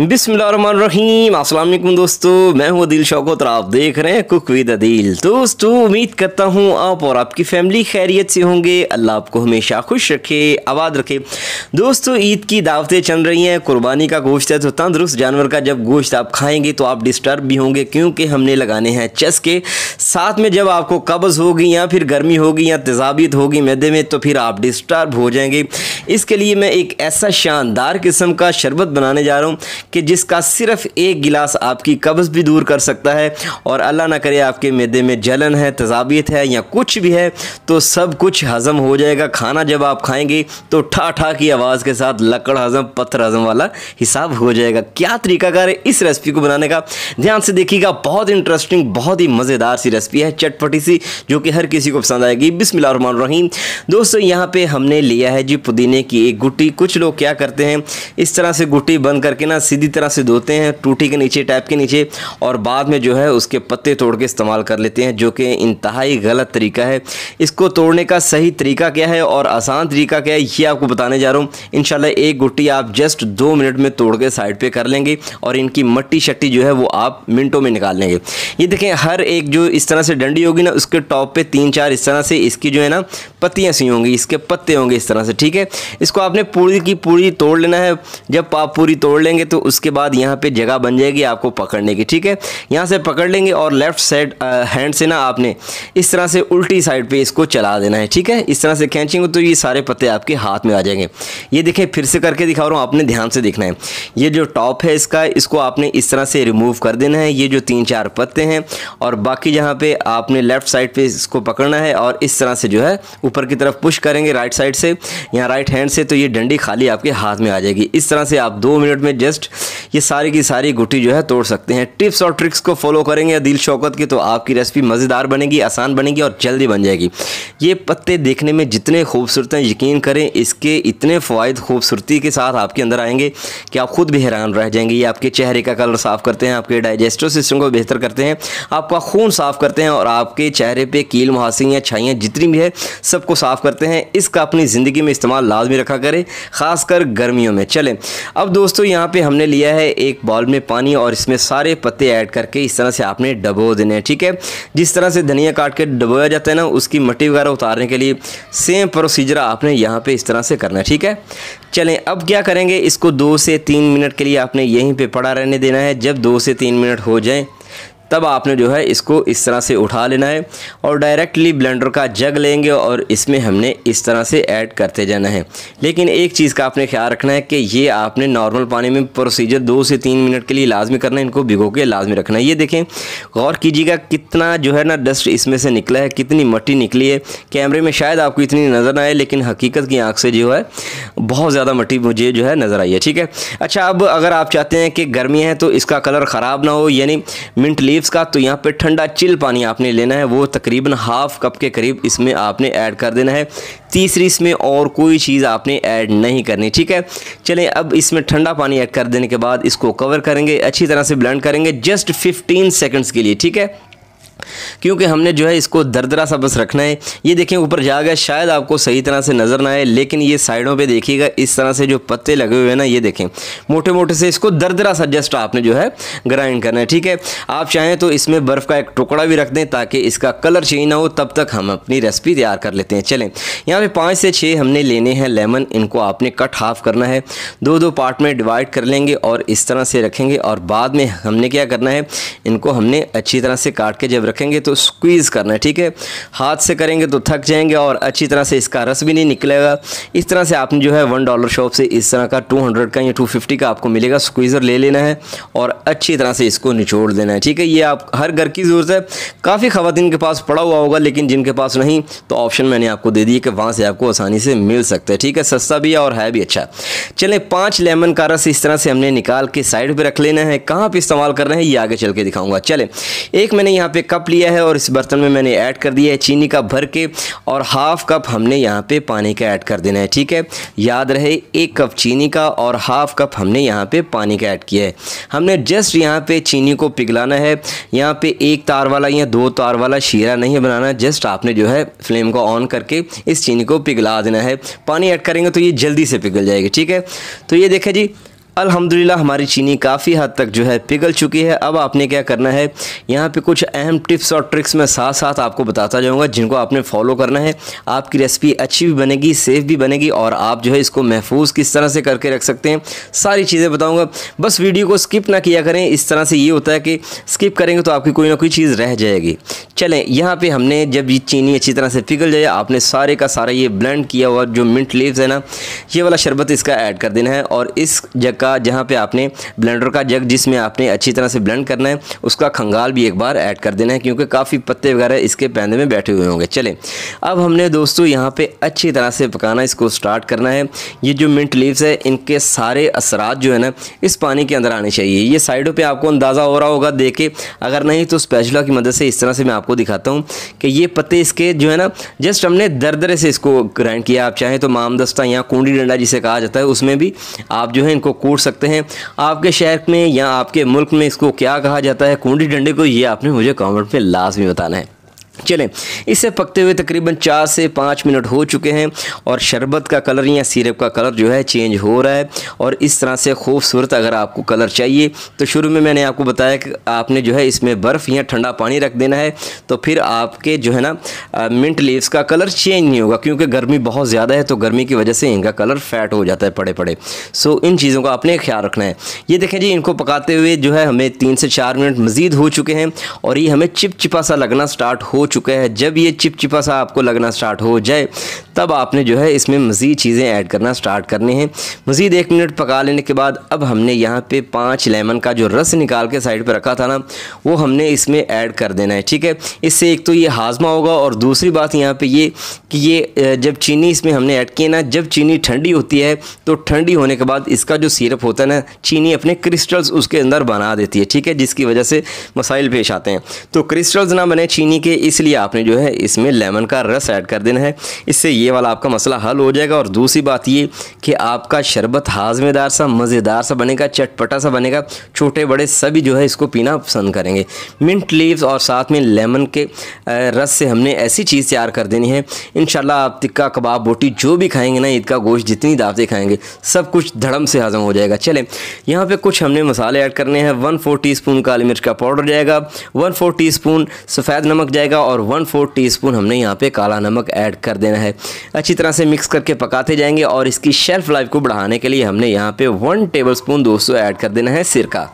बिसमीम अल्लाम दोस्तों मैं हूँ अदील शौकत और आप देख रहे हैं कुक विद अदील दोस्तों उम्मीद करता हूँ आप और आपकी फैमिली खैरियत से होंगे अल्लाह आपको हमेशा खुश रखे आबाद रखे दोस्तों ईद की दावतें चल रही हैं कुर्बानी का गोश्त है तो तंदरुस्त जानवर का जब गोश्त आप खाएँगे तो आप डिस्टर्ब भी होंगे क्योंकि हमने लगाने हैं चस्के साथ में जब आपको कब्ज़ होगी या फिर गर्मी होगी या तेजाबीत होगी मैदे में तो फिर आप डिस्टर्ब हो जाएंगे इसके लिए मैं एक ऐसा शानदार किस्म का शरबत बनाने जा रहा हूँ कि जिसका सिर्फ़ एक गिलास आपकी कब्ज़ भी दूर कर सकता है और अल्लाह ना करे आपके मैदे में जलन है तजाबियत है या कुछ भी है तो सब कुछ हज़म हो जाएगा खाना जब आप खाएंगे तो ठा ठा की आवाज़ के साथ लकड़ हज़म पत्थर हज़म वाला हिसाब हो जाएगा क्या तरीकाकार है इस रेसिपी को बनाने का ध्यान से देखिएगा बहुत इंटरेस्टिंग बहुत ही मज़ेदार सी रेसिपी है चटपटी सी जो कि हर किसी को पसंद आएगी बिसमिल्लाहमान रहीम दोस्तों यहाँ पे हमने लिया है जी पुदीने की एक गुटी कुछ लोग क्या करते हैं इस तरह से गुटी बंद करके ना सीधी सीधी तरह से धोते हैं टूटी के नीचे टाइप के नीचे और बाद में जो है उसके पत्ते तोड़ के इस्तेमाल कर लेते हैं जो कि इंतहाई गलत तरीका है इसको तोड़ने का सही तरीका क्या है और आसान तरीका क्या है ये आपको बताने जा रहा हूँ इन एक गुट्टी आप जस्ट दो मिनट में तोड़ के साइड पर कर लेंगे और इनकी मट्टी शट्टी जो है वो आप मिनटों में निकाल लेंगे ये देखें हर एक जो इस तरह से डंडी होगी ना उसके टॉप पर तीन चार इस तरह से इसकी जो है ना पत्तियाँ सी होंगी इसके पत्ते होंगे इस तरह से ठीक है इसको आपने पूरी की पूरी तोड़ लेना है जब आप पूरी तोड़ लेंगे तो उसके बाद यहाँ पे जगह बन जाएगी आपको पकड़ने की ठीक है यहाँ से पकड़ लेंगे और लेफ्ट साइड हैंड से ना आपने इस तरह से उल्टी साइड पे इसको चला देना है ठीक है इस तरह से खींचेंगे तो ये सारे पत्ते आपके हाथ में आ जाएंगे ये देखें फिर से करके दिखा रहा हूँ आपने ध्यान से देखना है ये जो टॉप है इसका इसको आपने इस तरह से रिमूव कर देना है ये जो तीन चार पत्ते हैं और बाकी जहाँ पर आपने लेफ्ट साइड पर इसको पकड़ना है और इस तरह से जो है ऊपर की तरफ पुश करेंगे राइट साइड से यहाँ राइट हैंड से तो ये डंडी खाली आपके हाथ में आ जाएगी इस तरह से आप दो मिनट में जस्ट ये सारी की सारी गुटी जो है तोड़ सकते हैं टिप्स और ट्रिक्स को फॉलो करेंगे दिल शौकत की तो आपकी रेसिपी मज़ेदार बनेगी आसान बनेगी और जल्दी बन जाएगी ये पत्ते देखने में जितने खूबसूरत हैं यकीन करें इसके इतने फ़वाद खूबसूरती के साथ आपके अंदर आएंगे कि आप ख़ुद भी हैरान रह जाएंगे ये आपके चेहरे का कलर साफ़ करते हैं आपके डाइजेस्टिव सिस्टम को बेहतर करते हैं आपका खून साफ़ करते हैं और आपके चेहरे पर कील मुहासियाँ छाइयाँ जितनी भी है सबको साफ़ करते हैं इसका अपनी ज़िंदगी में इस्तेमाल लाजमी रखा करें ख़ासकर गर्मियों में चलें अब दोस्तों यहाँ पर हमने लिया है एक बाउल में पानी और इसमें सारे पत्ते ऐड करके इस तरह से आपने डबो देने हैं ठीक है जिस तरह से धनिया काट के डबोया जाता है ना उसकी मट्टी वगैरह उतारने के लिए सेम प्रोसीजर आपने यहाँ पर इस तरह से करना है ठीक है चलें अब क्या करेंगे इसको दो से तीन मिनट के लिए आपने यहीं पर पड़ा रहने देना है जब दो से तीन मिनट हो जाएँ तब आपने जो है इसको इस तरह से उठा लेना है और डायरेक्टली ब्लेंडर का जग लेंगे और इसमें हमने इस तरह से ऐड करते जाना है लेकिन एक चीज़ का आपने ख्याल रखना है कि ये आपने नॉर्मल पानी में प्रोसीजर दो से तीन मिनट के लिए लाजमी करना है इनको भिगो के लाजमी रखना है ये देखें गौर कीजिएगा कितना जो है ना डस्ट इसमें से निकला है कितनी मट्टी निकली है कैमरे में शायद आपको इतनी नज़र ना आए लेकिन हकीकत की आँख से जो है बहुत ज़्यादा मट्टी मुझे जो है नज़र आई है ठीक है अच्छा अब अगर आप चाहते हैं कि गर्मी है तो इसका कलर ख़राब ना हो यानी मिंट लीव लीव्स का तो यहाँ पे ठंडा चिल पानी आपने लेना है वो तकरीबन हाफ कप के करीब इसमें आपने ऐड कर देना है तीसरी इसमें और कोई चीज़ आपने ऐड नहीं करनी ठीक है चलें अब इसमें ठंडा पानी ऐड कर देने के बाद इसको कवर करेंगे अच्छी तरह से ब्लेंड करेंगे जस्ट 15 सेकंड्स के लिए ठीक है क्योंकि हमने जो है इसको दरदरा सा बस रखना है ये देखें ऊपर जा गया शायद आपको सही तरह से नज़र ना आए लेकिन ये साइडों पे देखिएगा इस तरह से जो पत्ते लगे हुए हैं ना ये देखें मोटे मोटे से इसको दरदरा सा जस्ट आपने जो है ग्राइंड करना है ठीक है आप चाहें तो इसमें बर्फ़ का एक टुकड़ा भी रख दें ताकि इसका कलर चेंज ना हो तब तक हम अपनी रेसिपी तैयार कर लेते हैं चलें यहाँ पर पाँच से छः हमने लेने हैं लेमन इनको आपने कट हाफ करना है दो दो पार्ट में डिवाइड कर लेंगे और इस तरह से रखेंगे और बाद में हमने क्या करना है इनको हमने अच्छी तरह से काट के जब जब रखेंगे तो स्क्वीज़ करना है ठीक है हाथ से करेंगे तो थक जाएंगे और अच्छी तरह से इसका रस भी नहीं निकलेगा इस तरह से आपने जो है वन डॉलर शॉप से इस तरह का टू हंड्रेड का या टू फिफ्टी का आपको मिलेगा स्क्वीज़र ले लेना है और अच्छी तरह से इसको निचोड़ देना है ठीक है ये आप हर घर की ज़रूरत है काफ़ी ख़वान के पास पड़ा हुआ होगा लेकिन जिनके पास नहीं तो ऑप्शन मैंने आपको दे दिए कि वहाँ से आपको आसानी से मिल सकता है ठीक है सस्ता भी है और है भी अच्छा चले पाँच लेमन का रस इस तरह से हमने निकाल के साइड पर रख लेना है कहाँ पर इस्तेमाल कर रहे हैं ये आगे चल के दिखाऊंगा चले एक मैंने यहाँ पे कप लिया है और इस बर्तन में मैंने ऐड कर दिया है चीनी का भर के और हाफ़ कप हमने यहाँ पे पानी का ऐड कर देना है ठीक है याद रहे एक कप चीनी का और हाफ़ कप हमने यहाँ पे पानी का ऐड किया है हमने जस्ट यहाँ पे चीनी को पिघलाना है यहाँ पे एक तार वाला या दो तार वाला शीरा नहीं बनाना जस्ट आपने जो है फ्लेम को ऑन करके इस चीनी को पिघला देना है पानी ऐड करेंगे तो ये जल्दी से पिघल जाएगी ठीक है तो ये देखें जी अल्हम्दुलिल्लाह हमारी चीनी काफ़ी हद तक जो है पिघल चुकी है अब आपने क्या करना है यहाँ पे कुछ अहम टिप्स और ट्रिक्स मैं साथ साथ आपको बताता जाऊँगा जिनको आपने फॉलो करना है आपकी रेसिपी अच्छी भी बनेगी सेफ़ भी बनेगी और आप जो है इसको महफूज किस तरह से करके रख सकते हैं सारी चीज़ें बताऊँगा बस वीडियो को स्किप ना किया करें इस तरह से ये होता है कि स्किप करेंगे तो आपकी कोई ना कोई चीज़ रह जाएगी चलें यहाँ पर हमने जब ये चीनी अच्छी तरह से पिघल जाए आपने सारे का सारा ये ब्लेंड किया हुआ जो मिंट लीव्स है ना ये वाला शरबत इसका ऐड कर देना है और इस जग का जहाँ पे आपने ब्लेंडर का जग जिसमें आपने अच्छी तरह से ब्लेंड करना है उसका खंगाल भी एक बार ऐड कर देना है क्योंकि काफ़ी पत्ते वगैरह इसके पैंदे में बैठे हुए होंगे चले अब हमने दोस्तों यहाँ पर अच्छी तरह से पकाना इसको स्टार्ट करना है ये जो मिंट लीव्स है इनके सारे असरात जो है ना इस पानी के अंदर आने चाहिए ये साइडों पर आपको अंदाज़ा हो रहा होगा देख के अगर नहीं तो स्पेशला की मदद से इस तरह से मैं आपको दिखाता हूँ कि ये पत्ते इसके जो है ना जस्ट हमने दरदरे से इसको ग्राइंड किया आप चाहें तो मामदस्ता या कुंडी डंडा जिसे कहा जाता है उसमें भी आप जो है इनको पूछ सकते हैं आपके शहर में या आपके मुल्क में इसको क्या कहा जाता है कूडी डंडे को ये आपने मुझे कमेंट में लाजमी बताना है चलें इसे पकते हुए तकरीबन चार से पाँच मिनट हो चुके हैं और शरबत का कलर या सिरप का कलर जो है चेंज हो रहा है और इस तरह से खूबसूरत अगर आपको कलर चाहिए तो शुरू में मैंने आपको बताया कि आपने जो है इसमें बर्फ़ या ठंडा पानी रख देना है तो फिर आपके जो है ना मिंट लीव्स का कलर चेंज नहीं होगा क्योंकि गर्मी बहुत ज़्यादा है तो गर्मी की वजह से इनका कलर फैट हो जाता है पड़े पड़े सो इन चीज़ों का आपने ख्याल रखना है ये देखें जी इनको पकाते हुए जो है हमें तीन से चार मिनट मज़ीद हो चुके हैं और ये हमें चिपचिपा सा लगना स्टार्ट हो चुका है जब ये चिपचिपा सा आपको लगना स्टार्ट हो जाए तब आपने जो है इसमें मज़ीद चीज़ें ऐड करना स्टार्ट करनी है मज़ीद एक मिनट पका लेने के बाद अब हमने यहाँ पे पाँच लेमन का जो रस निकाल के साइड पर रखा था ना वो हमने इसमें ऐड कर देना है ठीक है इससे एक तो ये हाजमा होगा और दूसरी बात यहाँ पर ये कि ये जब चीनी इसमें हमने ऐड किए ना जब चीनी ठंडी होती है तो ठंडी होने के बाद इसका जो सिरप होता है ना चीनी अपने क्रिस्टल्स उसके अंदर बना देती है ठीक है जिसकी वजह से मसाइल पेश आते हैं तो क्रिस्टल्स ना बने चीनी के इसलिए आपने जो है इसमें लेमन का रस ऐड कर देना है इससे ये वाला आपका मसला हल हो जाएगा और दूसरी बात ये कि आपका शरबत हाजमेदार सा मज़ेदार सा बनेगा चटपटा सा बनेगा छोटे बड़े सभी जो है इसको पीना पसंद करेंगे मिंट लीव्स और साथ में लेमन के रस से हमने ऐसी चीज़ तैयार कर देनी है इन आप तिक्का कबाब बोटी जो भी खाएंगे ना ईद का गोश्त जितनी दावतें खाएंगे सब कुछ धड़म से हज़म हो जाएगा चलें यहाँ पर कुछ हमने मसाले ऐड करने हैं वन फोर टी स्पून काली मिर्च का पाउडर जाएगा वन फोर टी स्पून सफ़ेद नमक जाएगा और वन फोर टी स्पून हमने यहाँ पर काला नमक ऐड कर देना है अच्छी तरह से मिक्स करके पकाते जाएंगे और इसकी शेल्फ़ लाइफ को बढ़ाने के लिए हमने यहाँ पे वन टेबल स्पून दोस्तों ऐड कर देना है सिरका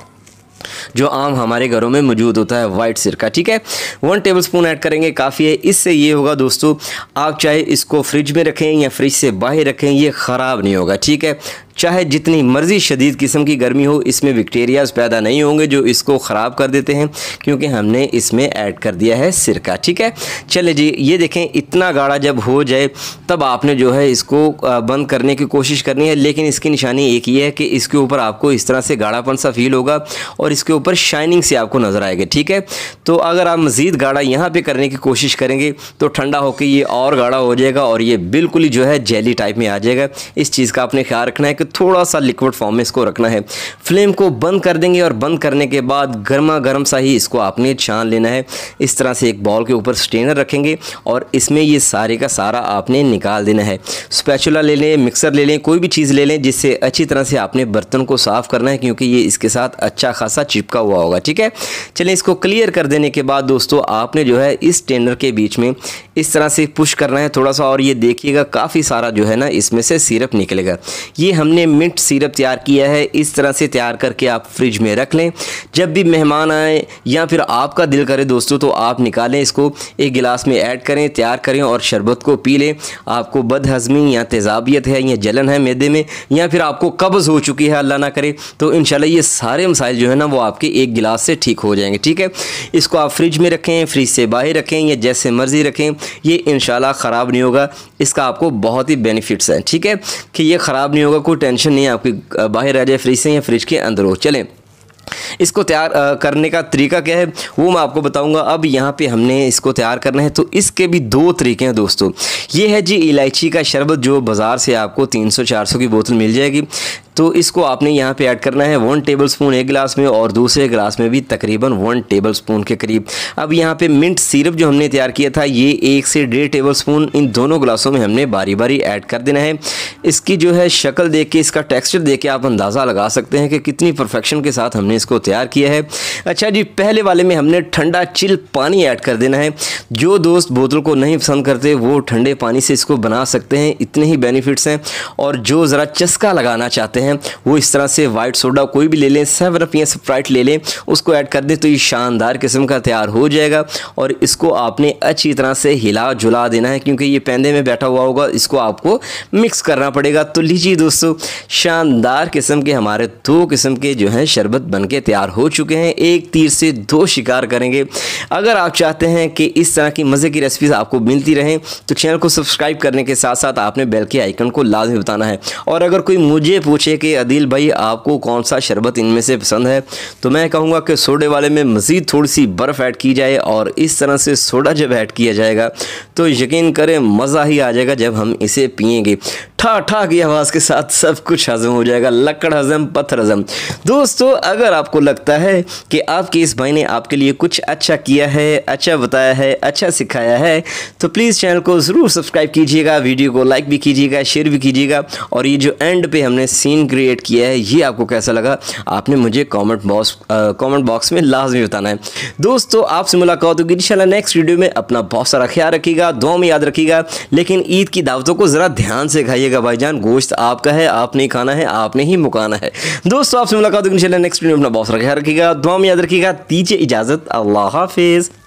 जो आम हमारे घरों में मौजूद होता है वाइट सिरका ठीक है वन टेबल स्पून ऐड करेंगे काफ़ी है इससे ये होगा दोस्तों आप चाहे इसको फ्रिज में रखें या फ्रिज से बाहर रखें ये ख़राब नहीं होगा ठीक है चाहे जितनी मर्ज़ी शदीद किस्म की गर्मी हो इसमें विक्टेरियाज़ पैदा नहीं होंगे जो इसको ख़राब कर देते हैं क्योंकि हमने इसमें ऐड कर दिया है सिरका ठीक है चले जी ये देखें इतना गाढ़ा जब हो जाए तब आपने जो है इसको बंद करने की कोशिश करनी है लेकिन इसकी निशानी एक ही है कि इसके ऊपर आपको इस तरह से गाढ़ापन सा फील होगा और इसके ऊपर शाइनिंग से आपको नज़र आएगा ठीक है तो अगर आप मज़ीद गाढ़ा यहाँ पर करने की कोशिश करेंगे तो ठंडा होकर ये और गाढ़ा हो जाएगा और ये बिल्कुल ही जो है जेली टाइप में आ जाएगा इस चीज़ का आपने ख्याल रखना है कि थोड़ा सा लिक्विड फॉर्म में इसको रखना है फ्लेम को बंद कर देंगे और बंद करने के बाद गर्मा गर्म सा ही इसको आपने छान लेना है इस तरह से एक बॉल के ऊपर स्टेनर रखेंगे और इसमें ये सारे का सारा आपने निकाल देना है स्पैचुला ले लें मिक्सर ले लें कोई भी चीज़ ले लें जिससे अच्छी तरह से आपने बर्तन को साफ़ करना है क्योंकि ये इसके साथ अच्छा खासा चिपका हुआ होगा ठीक है चलिए इसको क्लियर कर देने के बाद दोस्तों आपने जो है इस टेंडर के बीच में इस तरह से पुश करना है थोड़ा सा और ये देखिएगा काफ़ी सारा जो है ना इसमें से सिरप निकलेगा ये हमने हमने मिंट सिरप तैयार किया है इस तरह से तैयार करके आप फ्रिज में रख लें जब भी मेहमान आए या फिर आपका दिल करे दोस्तों तो आप निकालें इसको एक गिलास में ऐड करें तैयार करें और शरबत को पी लें आपको बदहजमी या तेजाबियत है या जलन है मैदे में या फिर आपको कब्ज़ हो चुकी है अल्लाह ना करे तो इन ये सारे मसाइल जो है ना वो आपके एक गिलास से ठीक हो जाएंगे ठीक है इसको आप फ्रिज में रखें फ्रिज से बाहर रखें या जैसे मर्ज़ी रखें ये इन ख़राब नहीं होगा इसका आपको बहुत ही बेनिफिट्स हैं ठीक है कि ये ख़राब नहीं होगा कुछ टेंशन नहीं है आपकी बाहर आ जाए फ्रिज से या फ्रिज के अंदर हो चलें इसको तैयार करने का तरीका क्या है वो मैं आपको बताऊंगा अब यहाँ पे हमने इसको तैयार करना है तो इसके भी दो तरीके हैं दोस्तों ये है जी इलायची का शरबत जो बाज़ार से आपको 300-400 की बोतल मिल जाएगी तो इसको आपने यहाँ पे ऐड करना है वन टेबल स्पून एक गिलास में और दूसरे गिलास में भी तकरीबन वन टेबल स्पून के करीब अब यहाँ पे मिंट सिरप जो हमने तैयार किया था ये एक से डेढ़ टेबल स्पून इन दोनों गिलासों में हमने बारी बारी ऐड कर देना है इसकी जो है शक्ल देख के इसका टेक्स्चर देख के आप अंदाज़ा लगा सकते हैं कि कितनी परफेक्शन के साथ हमने इसको तैयार किया है अच्छा जी पहले वाले में हमने ठंडा चिल पानी ऐड कर देना है जो दोस्त बोतल को नहीं पसंद करते वो ठंडे पानी से इसको बना सकते हैं इतने ही बेनिफिट्स हैं और जो ज़रा चस्का लगाना चाहते हैं हैं वो इस तरह से वाइट सोडा कोई भी ले लें सेवन अप या स्प्राइट ले लें उसको ऐड कर दें तो ये शानदार किस्म का तैयार हो जाएगा और इसको आपने अच्छी तरह से हिला जुला देना है क्योंकि ये पैंदे में बैठा हुआ होगा इसको आपको मिक्स करना पड़ेगा तो लीजिए दोस्तों शानदार किस्म के हमारे दो किस्म के जो हैं शरबत बन के तैयार हो चुके हैं एक तीर से दो शिकार करेंगे अगर आप चाहते हैं कि इस तरह की मज़े की रेसिपीज़ आपको मिलती रहें तो चैनल को सब्सक्राइब करने के साथ साथ आपने बेल के आइकन को लाजमी बताना है और अगर कोई मुझे पूछे कि अदिल भाई आपको कौन सा शरबत इनमें से पसंद है तो मैं कहूँगा कि सोडे वाले में मज़ीद थोड़ी सी बर्फ़ ऐड की जाए और इस तरह से सोडा जब ऐड किया जाएगा तो यकीन करें मज़ा ही आ जाएगा जब हम इसे पियेंगे ठा ठा की आवाज़ के साथ सब कुछ हजम हो जाएगा लकड़ हजम पत्थर हजम दोस्तों अगर आपको लगता है कि आपके इस भाई ने आपके लिए कुछ अच्छा किया है अच्छा बताया है अच्छा सिखाया है तो प्लीज़ चैनल को ज़रूर सब्सक्राइब कीजिएगा वीडियो को लाइक भी कीजिएगा शेयर भी कीजिएगा और ये जो एंड पे हमने सीन क्रिएट किया है ये आपको कैसा लगा आपने मुझे कॉमेंट बॉक्स कॉमेंट बॉक्स में लाजमी बताना है दोस्तों आपसे मुलाकात होगी इन नेक्स्ट वीडियो में अपना बहुत सारा ख्याल रखिएगा दुआ में याद रखिएगा लेकिन ईद की दावतों को ज़रा ध्यान से खाइएगा रहिएगा भाईजान गोश्त आपका है आपने ही खाना है आपने ही मुकाना है दोस्तों आपसे मुलाकात होगी नेक्स्ट वीडियो अपना सारा ख्याल रखिएगा दुआ में याद रखिएगा दीजिए इजाज़त अल्लाह हाफिज़